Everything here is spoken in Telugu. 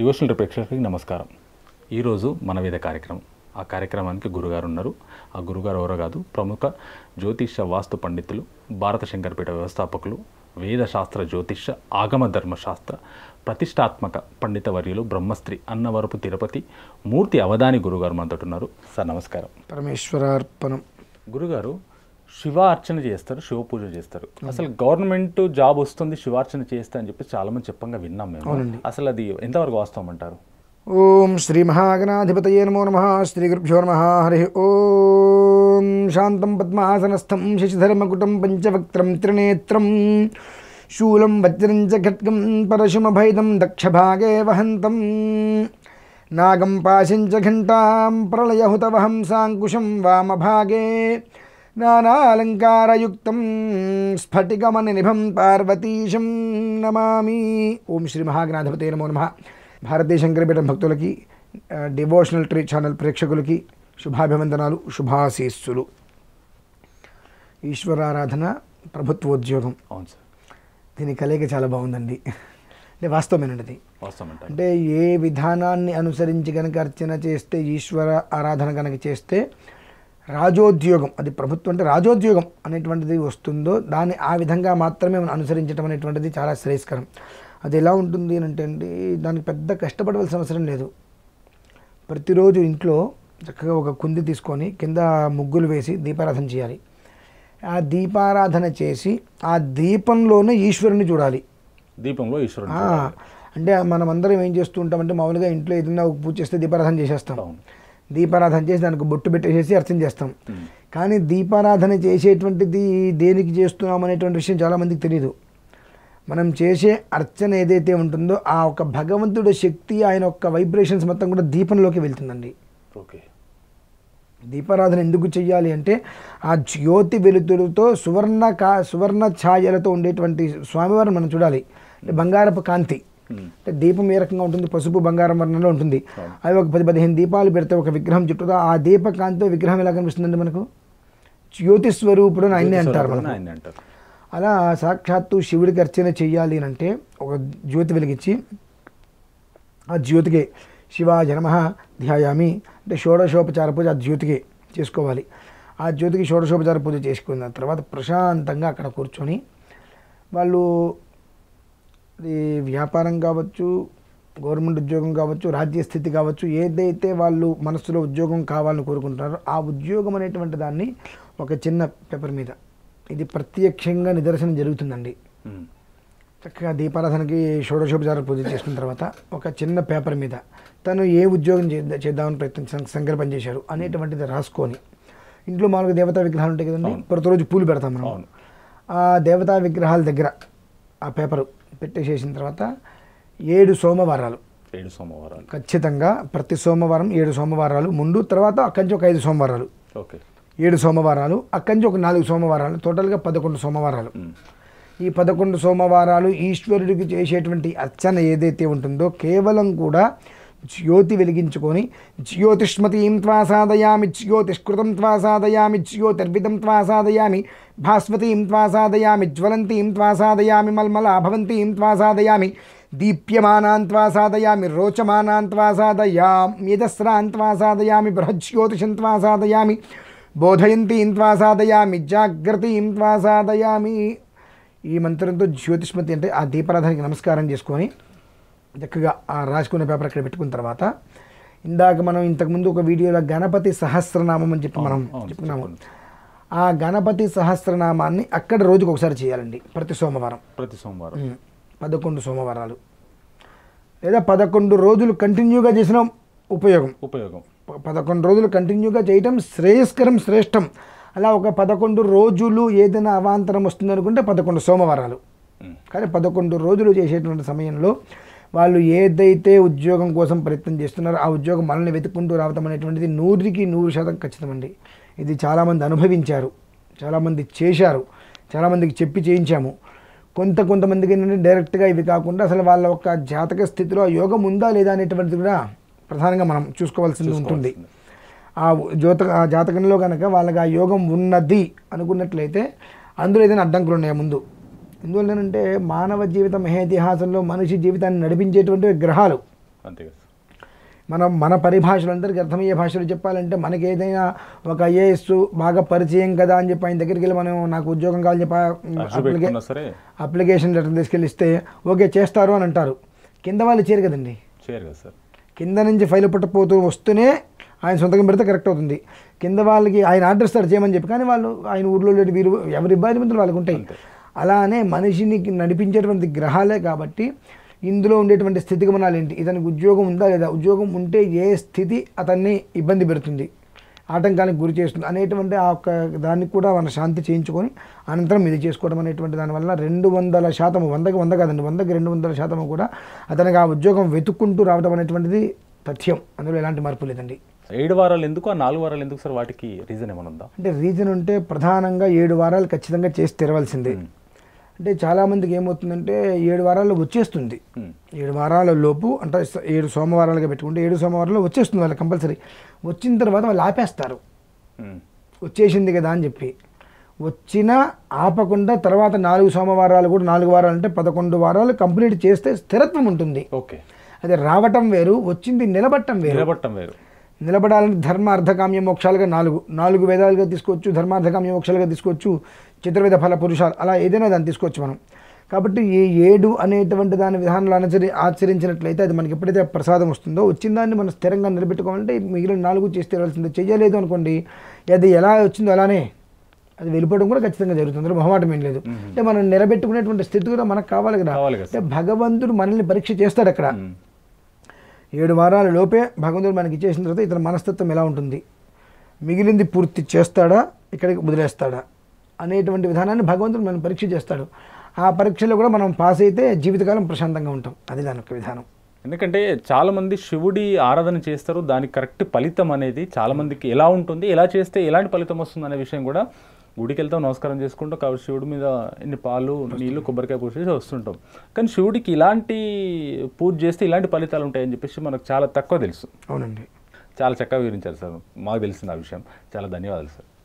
డివోషనల్ ప్రేక్షకులకి నమస్కారం ఈరోజు మన వేద కార్యక్రమం ఆ కార్యక్రమానికి గురుగారు ఉన్నారు ఆ గురుగారు ఎవరో కాదు ప్రముఖ జ్యోతిష వాస్తు పండితులు భారత శంకరపేట వ్యవస్థాపకులు వేదశాస్త్ర జ్యోతిష ఆగమ ధర్మశాస్త్ర ప్రతిష్టాత్మక పండిత వర్యులు బ్రహ్మశ్రీ అన్నవరపు తిరుపతి మూర్తి అవధాని గురుగారు మనతో ఉన్నారు సార్ నమస్కారం పరమేశ్వరార్పణం గురుగారు శివ అర్చన చేస్తారు శివ పూజ చేస్తారు అసలు గవర్నమెంట్ జాబ్ వస్తుంది శివార్చన చేస్తా అని చెప్పి చాలా మంది చెప్పంగా విన్నాం మేము అసలు అది ఎంతవరకు వాస్తవం అంటారు ఓం శ్రీ మహాగణాధిపతయే నమో నమ శ్రీ గురుభ్యో నమ హరి ఓం శాంతం పద్మాసనస్థం శశిధర్మకుటం పంచవక్త్రం త్రినేత్రం శూలం వజ్రం చ ఘట్కం పరశుమభైదం దక్షభాగే వహంతం నాగం పాశం చ ఘంటాం సాంకుశం వామభాగే నానాలంకారయుక్తం స్ఫటికమని నిభం పార్వతీశం నమామి ఓం శ్రీ మహాగణాధిపతే నమో నమ భారతీయ శంకరపీఠం భక్తులకి డివోషనల్ ట్రీ ఛానల్ ప్రేక్షకులకి శుభాభివందనాలు శుభాశీస్సులు ఈశ్వరారాధన ప్రభుత్వోద్యోగం అవును సార్ దీని కలయిక చాలా బాగుందండి అంటే వాస్తవమేనండి అంటే ఏ విధానాన్ని అనుసరించి కనుక అర్చన చేస్తే ఈశ్వర ఆరాధన కనుక చేస్తే రాజోద్యోగం అది ప్రభుత్వం అంటే రాజోద్యోగం అనేటువంటిది వస్తుందో దాన్ని ఆ విధంగా మాత్రమే మనం అనుసరించడం అనేటువంటిది చాలా శ్రేయస్కరం అది ఎలా ఉంటుంది అని అంటే అండి దానికి పెద్ద కష్టపడవలసిన అవసరం లేదు ప్రతిరోజు ఇంట్లో చక్కగా ఒక కుంది తీసుకొని కింద ముగ్గులు వేసి దీపారాధన చేయాలి ఆ దీపారాధన చేసి ఆ దీపంలోనే ఈశ్వరుని చూడాలి దీపంలో ఈశ్వరుని అంటే మనమందరం ఏం చేస్తూ ఉంటామంటే మామూలుగా ఇంట్లో ఏదైనా పూజ చేస్తే దీపారాధన చేసేస్తాం దీపారాధన చేసి దానికి బొట్టు పెట్టేసేసి అర్చన చేస్తాం కానీ దీపారాధన చేసేటువంటిది దేనికి చేస్తున్నాం అనేటువంటి విషయం చాలామందికి తెలియదు మనం చేసే అర్చన ఏదైతే ఉంటుందో ఆ ఒక భగవంతుడి శక్తి ఆయన యొక్క వైబ్రేషన్స్ మొత్తం కూడా దీపంలోకి వెళ్తుందండి ఓకే దీపారాధన ఎందుకు చేయాలి అంటే ఆ జ్యోతి వెలుతురుతో సువర్ణ కా సువర్ణ ఛాయలతో ఉండేటువంటి స్వామివారిని మనం చూడాలి బంగారపు కాంతి అంటే దీపం ఏ రకంగా ఉంటుంది పసుపు బంగారం వర్ణంలో ఉంటుంది అవి ఒక పది పదిహేను దీపాలు పెడితే ఒక విగ్రహం చుట్టూ ఆ దీపకాంతితో విగ్రహం ఎలా కనిపిస్తుందండి మనకు జ్యోతి స్వరూపుడు అని ఆయన్ని అంటారు అలా సాక్షాత్తు శివుడికి అర్చన చేయాలి అని అంటే ఒక జ్యోతి వెలిగించి ఆ జ్యోతికే శివ జనమ ధ్యాయామి అంటే షోడశోపచార పూజ ఆ జ్యోతికే చేసుకోవాలి ఆ జ్యోతికి షోడశోపచార పూజ చేసుకున్న తర్వాత ప్రశాంతంగా అక్కడ కూర్చొని వాళ్ళు అది వ్యాపారం కావచ్చు గవర్నమెంట్ ఉద్యోగం కావచ్చు రాజ్య స్థితి కావచ్చు ఏదైతే వాళ్ళు మనసులో ఉద్యోగం కావాలని కోరుకుంటారో ఆ ఉద్యోగం అనేటువంటి దాన్ని ఒక చిన్న పేపర్ మీద ఇది ప్రత్యక్షంగా నిదర్శనం జరుగుతుందండి చక్కగా దీపారాధనకి షోడశోపచారాలు పూజ చేసుకున్న తర్వాత ఒక చిన్న పేపర్ మీద తను ఏ ఉద్యోగం చేద్దామని ప్రయత్నం సంకల్పం చేశారు అనేటువంటిది రాసుకొని ఇంట్లో మామూలుగా దేవతా విగ్రహాలు ఉంటాయి కదండి ప్రతిరోజు పూలు పెడతాం మనం ఆ దేవతా విగ్రహాల దగ్గర ఆ పేపరు పెట్టేసేసిన తర్వాత ఏడు సోమవారాలు ఏడు సోమవారాలు ఖచ్చితంగా ప్రతి సోమవారం ఏడు సోమవారాలు ముందు తర్వాత అక్కడి నుంచి ఒక ఐదు సోమవారాలు ఓకే ఏడు సోమవారాలు అక్కడి నుంచి ఒక నాలుగు సోమవారాలు టోటల్గా పదకొండు సోమవారాలు ఈ పదకొండు సోమవారాలు ఈశ్వరుడికి చేసేటువంటి అర్చన ఏదైతే ఉంటుందో కేవలం కూడా జ్యోతి వెలిగించుకొని జ్యోతిష్మతీం త్వా సాధయామి జ్యోతిష్కృతం త్వా సాధయామి జ్యోతిర్విదం త్వా సాధయామి భాస్వతీం త్వా సాధయామి జ్వలంతీం త్వా సాధయామి మల్మలాభవంతీం త్వా సాధయామి దీప్యమానాన్ త్వా సాధయామి రోచమానాన్ త్వా సాధయామి యజస్రాన్ త్వా సాధయామి బృహజ్యోతిషం త్వా సాధయామి బోధయంతీం త్వా సాధయామి జాగ్రతీం త్వా సాధయామి ఈ మంత్రంతో జ్యోతిష్మతి అంటే ఆ దీపారాధనకి నమస్కారం చేసుకొని చక్కగా ఆ రాసుకున్న పేపర్ అక్కడ పెట్టుకున్న తర్వాత ఇందాక మనం ఇంతకుముందు ఒక వీడియోలో గణపతి సహస్రనామం అని చెప్పి మనం చెప్పుకున్నాము ఆ గణపతి సహస్రనామాన్ని అక్కడ రోజుకి ఒకసారి చేయాలండి ప్రతి సోమవారం ప్రతి సోమవారం పదకొండు సోమవారాలు లేదా పదకొండు రోజులు కంటిన్యూగా చేసిన ఉపయోగం ఉపయోగం పదకొండు రోజులు కంటిన్యూగా చేయటం శ్రేయస్కరం శ్రేష్టం అలా ఒక పదకొండు రోజులు ఏదైనా అవాంతరం వస్తుంది అనుకుంటే పదకొండు సోమవారాలు కానీ పదకొండు రోజులు చేసేటువంటి సమయంలో వాళ్ళు ఏదైతే ఉద్యోగం కోసం ప్రయత్నం చేస్తున్నారో ఆ ఉద్యోగం మనల్ని వెతుక్కుంటూ రావడం అనేటువంటిది నూరికి నూరు శాతం ఖచ్చితమండి ఇది చాలామంది అనుభవించారు చాలామంది చేశారు చాలామందికి చెప్పి చేయించాము కొంత కొంతమందికి ఏంటంటే డైరెక్ట్గా ఇవి కాకుండా అసలు వాళ్ళ యొక్క జాతక స్థితిలో యోగం ఉందా లేదా అనేటువంటిది కూడా ప్రధానంగా మనం చూసుకోవాల్సింది ఉంటుంది ఆ జ్యోత ఆ జాతకంలో కనుక వాళ్ళకి ఆ యోగం ఉన్నది అనుకున్నట్లయితే అందులో ఏదైనా అడ్డంకులు ఉన్నాయా ముందు ఎందువల్లనంటే మానవ జీవిత మహేతిహాసంలో మనిషి జీవితాన్ని నడిపించేటువంటి గ్రహాలు మనం మన పరిభాషలు అందరికీ అర్థమయ్యే భాషలు చెప్పాలంటే మనకి ఏదైనా ఒక ఐఏఎస్ బాగా పరిచయం కదా అని చెప్పి ఆయన దగ్గరికి వెళ్ళి మనం నాకు ఉద్యోగం కావాలని చెప్పి అప్లికేషన్ లెటర్ తీసుకెళ్ళిస్తే ఓకే చేస్తారు అని అంటారు కింద వాళ్ళు చేయరు కదండి చేయరు కదా సార్ కింద నుంచి ఫైల్ పుట్టపోతూ వస్తూనే ఆయన సొంతకం పెడితే కరెక్ట్ అవుతుంది కింద వాళ్ళకి ఆయన అడ్రస్ సార్ చేయమని చెప్పి కానీ వాళ్ళు ఆయన ఊర్లో లేదు వీరు ఎవరి ఇబ్బంది వాళ్ళకి ఉంటాయి అలానే మనిషిని నడిపించేటువంటి గ్రహాలే కాబట్టి ఇందులో ఉండేటువంటి స్థితిగమనాలు ఏంటి ఇతనికి ఉద్యోగం ఉందా లేదా ఉద్యోగం ఉంటే ఏ స్థితి అతన్ని ఇబ్బంది పెడుతుంది ఆటంకానికి గురి చేస్తుంది అనేటువంటి ఆ యొక్క దాన్ని కూడా మన శాంతి చేయించుకొని అనంతరం ఇది చేసుకోవడం అనేటువంటి దానివల్ల రెండు వందల శాతం వందకి వంద కాదండి వందకి రెండు వందల శాతం కూడా అతనికి ఆ ఉద్యోగం వెతుక్కుంటూ రావడం అనేటువంటిది తథ్యం అందులో ఎలాంటి మార్పు లేదండి ఏడు వారాలు ఎందుకు ఆ నాలుగు వారాలు ఎందుకు సార్ వాటికి రీజన్ ఏమైనా ఉందా అంటే రీజన్ ఉంటే ప్రధానంగా ఏడు వారాలు ఖచ్చితంగా చేసి తెరవలసిందే అంటే చాలామందికి ఏమవుతుందంటే ఏడు వారాల్లో వచ్చేస్తుంది ఏడు వారాల లోపు అంటే ఏడు సోమవారాలుగా పెట్టుకుంటే ఏడు సోమవారాల్లో వచ్చేస్తుంది వాళ్ళు కంపల్సరీ వచ్చిన తర్వాత వాళ్ళు ఆపేస్తారు వచ్చేసింది కదా అని చెప్పి వచ్చినా ఆపకుండా తర్వాత నాలుగు సోమవారాలు కూడా నాలుగు వారాలు అంటే పదకొండు వారాలు కంప్లీట్ చేస్తే స్థిరత్వం ఉంటుంది ఓకే అది రావటం వేరు వచ్చింది నిలబట్టం వేరు నిలబట్టం వేరు నిలబడాలని ధర్మ అర్ధకామ్య మోక్షాలుగా నాలుగు నాలుగు వేదాలుగా తీసుకోవచ్చు ధర్మార్థకామ్య మోక్షాలుగా తీసుకోవచ్చు చిత్రవేద ఫల పురుషాలు అలా ఏదైనా దాన్ని తీసుకోవచ్చు మనం కాబట్టి ఈ ఏడు అనేటువంటి దాని విధానంలో అనుసరి ఆచరించినట్లయితే అది మనకి ఎప్పుడైతే ప్రసాదం వస్తుందో వచ్చిన దాన్ని మనం స్థిరంగా నిలబెట్టుకోవాలంటే మిగిలిన నాలుగు చేసి తీరాల్సిందే చేయలేదు అనుకోండి అది ఎలా వచ్చిందో అలానే అది వెళ్ళిపోవడం కూడా ఖచ్చితంగా జరుగుతుంది మొహమాటం ఏం లేదు అంటే మనం నిలబెట్టుకునేటువంటి స్థితి కూడా మనకు కావాలి కదా అంటే భగవంతుడు మనల్ని పరీక్ష చేస్తాడు అక్కడ ఏడు వారాల లోపే భగవంతుడు మనకి ఇచ్చేసిన తర్వాత ఇతని మనస్తత్వం ఎలా ఉంటుంది మిగిలింది పూర్తి చేస్తాడా ఇక్కడికి వదిలేస్తాడా అనేటువంటి విధానాన్ని భగవంతుడు మనం పరీక్ష చేస్తాడు ఆ పరీక్షలో కూడా మనం పాస్ అయితే జీవితకాలం ప్రశాంతంగా ఉంటాం అది దాని యొక్క విధానం ఎందుకంటే చాలామంది శివుడి ఆరాధన చేస్తారు దానికి కరెక్ట్ ఫలితం అనేది చాలామందికి ఎలా ఉంటుంది ఎలా చేస్తే ఎలాంటి ఫలితం వస్తుంది అనే విషయం కూడా గుడికి వెళ్తాం నమస్కారం చేసుకుంటాం కాబట్టి శివుడి మీద ఇన్ని పాలు నీళ్లు కొబ్బరికాయ పూజ చేసి వస్తుంటాం కానీ శివుడికి ఇలాంటి పూజ చేస్తే ఇలాంటి ఫలితాలు ఉంటాయని చెప్పేసి మనకు చాలా తక్కువ తెలుసు అవునండి చాలా చక్కగా వివరించారు సార్ మాకు తెలిసింది ఆ విషయం చాలా ధన్యవాదాలు సార్